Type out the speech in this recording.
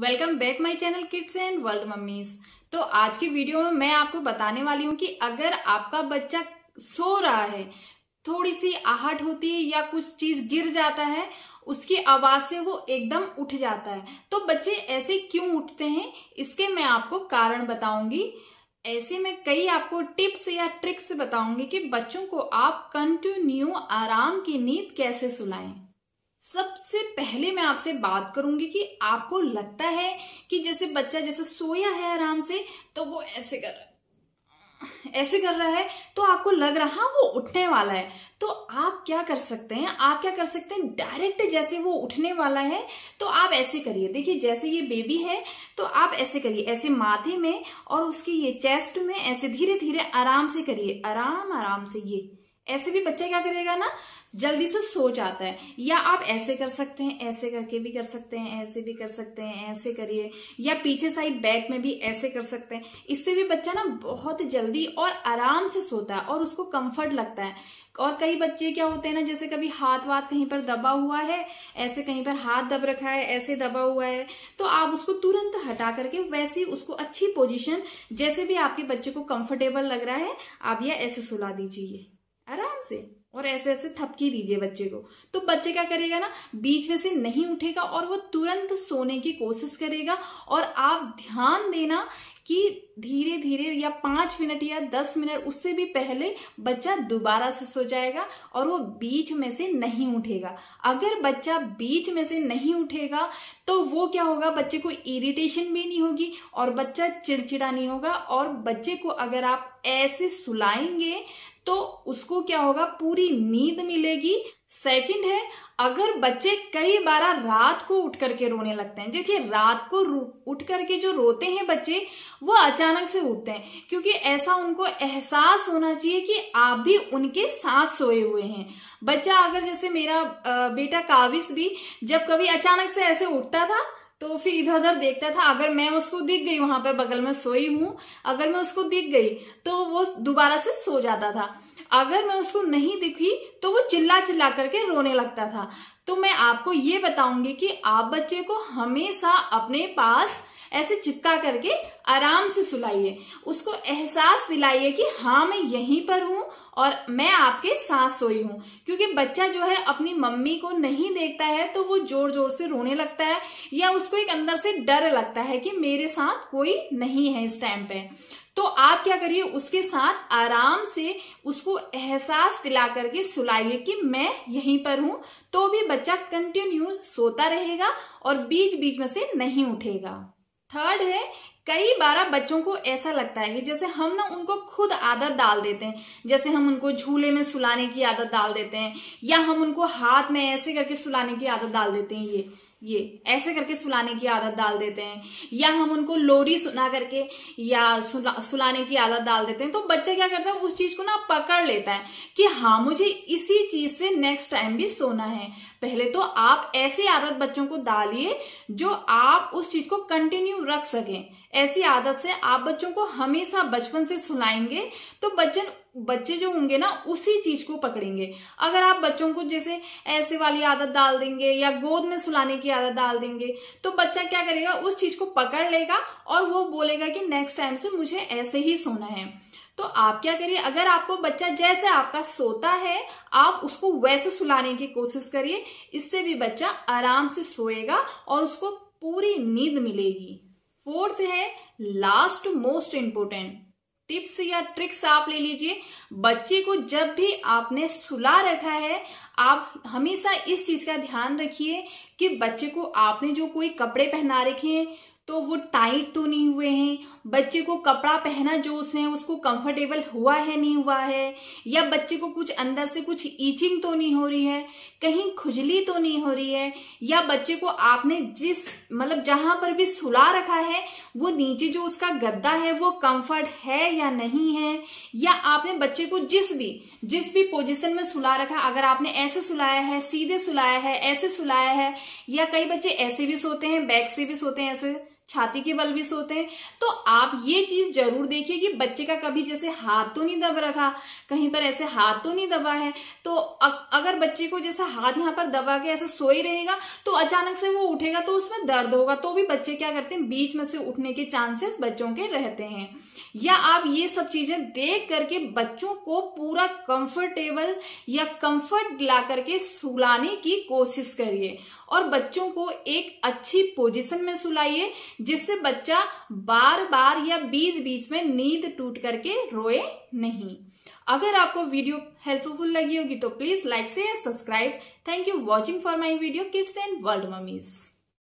welcome back my channel kids and world mummies तो आज की वीडियो में मैं आपको बताने वाली हूँ कि अगर आपका बच्चा सो रहा है थोड़ी सी आहट होती है या कुछ चीज गिर जाता है उसकी आवाज से वो एकदम उठ जाता है तो बच्चे ऐसे क्यों उठते हैं इसके मैं आपको कारण बताऊंगी ऐसे में कई आपको टिप्स या ट्रिक्स बताऊंगी कि बच्चों को आप कंटिन्यू आराम की नींद कैसे सुलाएं सबसे पहले मैं आपसे बात करूंगी कि आपको लगता है कि जैसे बच्चा जैसे सोया है आराम से तो वो ऐसे कर रहा ऐसे कर रहा है तो आपको लग रहा हाँ, वो उठने वाला है तो आप क्या कर सकते हैं आप क्या कर सकते हैं डायरेक्ट जैसे वो उठने वाला है तो आप ऐसे करिए देखिए जैसे ये बेबी है तो आप ऐसे करिए ऐसे माथे में और उसके ये चेस्ट में ऐसे धीरे धीरे आराम से करिए आराम आराम से ये ऐसे भी बच्चा क्या करेगा ना जल्दी से सो जाता है या आप ऐसे कर सकते हैं ऐसे करके भी कर सकते हैं ऐसे भी कर सकते हैं ऐसे करिए या पीछे साइड बैक में भी ऐसे कर सकते हैं इससे भी बच्चा ना बहुत जल्दी और आराम से सोता है और उसको कंफर्ट लगता है और कई बच्चे क्या होते हैं ना जैसे कभी हाथ वाथ कहीं पर दबा हुआ है ऐसे कहीं पर हाथ दब रखा है ऐसे दबा हुआ है तो आप उसको तुरंत हटा करके वैसे उसको अच्छी पोजिशन जैसे भी आपके बच्चे को कंफर्टेबल लग रहा है आप यह ऐसे सुला दीजिए आराम से और ऐसे ऐसे थपकी दीजिए बच्चे को तो बच्चे क्या करेगा ना बीच में से नहीं उठेगा और वो तुरंत सोने की कोशिश करेगा और आप ध्यान देना कि धीरे धीरे या पांच मिनट या दस मिनट उससे भी पहले बच्चा दोबारा से सो जाएगा और वो बीच में से नहीं उठेगा अगर बच्चा बीच में से नहीं उठेगा तो वो क्या होगा बच्चे को इरिटेशन भी नहीं होगी और बच्चा चिड़चिड़ा नहीं होगा और बच्चे को अगर आप ऐसे सुलाएंगे तो उसको क्या होगा पूरी नींद मिलेगी सेकंड है अगर बच्चे कई बार रात को उठ करके रोने लगते हैं देखिए रात को उठ करके जो रोते हैं बच्चे वो अचानक से उठते हैं क्योंकि ऐसा उनको एहसास होना चाहिए कि आप भी उनके साथ सोए हुए हैं बच्चा अगर जैसे मेरा बेटा काविस भी जब कभी अचानक से ऐसे उठता था तो फिर इधर उधर देखता था अगर मैं उसको दिख गई वहां पे बगल में सोई हूं अगर मैं उसको दिख गई तो वो दोबारा से सो जाता था अगर मैं उसको नहीं दिखी तो वो चिल्ला चिल्ला करके रोने लगता था तो मैं आपको ये बताऊंगी कि आप बच्चे को हमेशा अपने पास ऐसे चिपका करके आराम से सुलाइए उसको एहसास दिलाइए कि हाँ मैं यहीं पर हूँ और मैं आपके साथ सोई हूँ क्योंकि बच्चा जो है अपनी मम्मी को नहीं देखता है तो वो जोर जोर से रोने लगता है या उसको एक अंदर से डर लगता है कि मेरे साथ कोई नहीं है इस टाइम पे तो आप क्या करिए उसके साथ आराम से उसको एहसास दिला करके सुलाइए कि मैं यहीं पर हूं तो भी बच्चा कंटिन्यू सोता रहेगा और बीच बीच में से नहीं उठेगा थर्ड है कई बार बच्चों को ऐसा लगता है कि जैसे हम ना उनको खुद आदत डाल देते हैं जैसे हम उनको झूले में सुलाने की आदत डाल देते हैं या हम उनको हाथ में ऐसे करके सुलाने की आदत डाल देते हैं ये ये ऐसे करके सुलाने की आदत डाल देते हैं या हम उनको लोरी सुना करके या सुला, सुलाने की आदत डाल देते हैं तो बच्चा क्या करता है उस चीज को ना पकड़ लेता है कि हाँ मुझे इसी चीज से नेक्स्ट टाइम भी सोना है पहले तो आप ऐसी आदत बच्चों को डालिए जो आप उस चीज को कंटिन्यू रख सकें ऐसी आदत से आप बच्चों को हमेशा बचपन से सुनाएंगे तो बच्चन बच्चे जो होंगे ना उसी चीज को पकड़ेंगे अगर आप बच्चों को जैसे ऐसे वाली आदत डाल देंगे या गोद में सुलाने की आदत डाल देंगे तो बच्चा क्या करेगा उस चीज को पकड़ लेगा और वो बोलेगा कि नेक्स्ट टाइम से मुझे ऐसे ही सोना है तो आप क्या करिए अगर आपको बच्चा जैसे आपका सोता है आप उसको वैसे सुलाने की कोशिश करिए इससे भी बच्चा आराम से सोएगा और उसको पूरी नींद मिलेगी फोर्थ है लास्ट मोस्ट इंपोर्टेंट टिप्स या ट्रिक्स आप ले लीजिए बच्चे को जब भी आपने सुला रखा है आप हमेशा इस चीज का ध्यान रखिए कि बच्चे को आपने जो कोई कपड़े पहना रखे हैं तो वो टाइट तो नहीं हुए हैं बच्चे को कपड़ा पहना जो उसने उसको कंफर्टेबल हुआ है नहीं हुआ है या बच्चे को कुछ अंदर से कुछ ईचिंग तो नहीं हो रही है कहीं खुजली तो नहीं हो रही है या बच्चे को आपने जिस मतलब जहां पर भी सुला रखा है वो नीचे जो उसका गद्दा है वो कंफर्ट है या नहीं है या आपने बच्चे को जिस भी जिस भी पोजिशन में सुला रखा अगर आपने ऐसे सुलाया है सीधे सुलाया है ऐसे सुलाया है या कई बच्चे ऐसे भी सोते हैं बैग से भी सोते हैं ऐसे छाती के बल भी सोते हैं तो आप ये चीज जरूर देखिए कि बच्चे का कभी जैसे हाथ तो नहीं दब रखा कहीं पर ऐसे हाथ तो नहीं दबा है तो अगर बच्चे को जैसे हाथ यहाँ पर दबा के ऐसे सोई रहेगा तो अचानक से वो उठेगा तो उसमें दर्द होगा तो भी बच्चे क्या करते हैं बीच में से उठने के चांसेस बच्चों के रहते हैं या आप ये सब चीजें देख करके बच्चों को पूरा कंफर्टेबल या कंफर्ट दिला करके सुलाने की कोशिश करिए और बच्चों को एक अच्छी पोजीशन में सुलाइए जिससे बच्चा बार बार या बीच बीच में नींद टूट करके रोए नहीं अगर आपको वीडियो हेल्पफुल लगी होगी तो प्लीज लाइक से subscribe thank you watching for my video kids and world mummies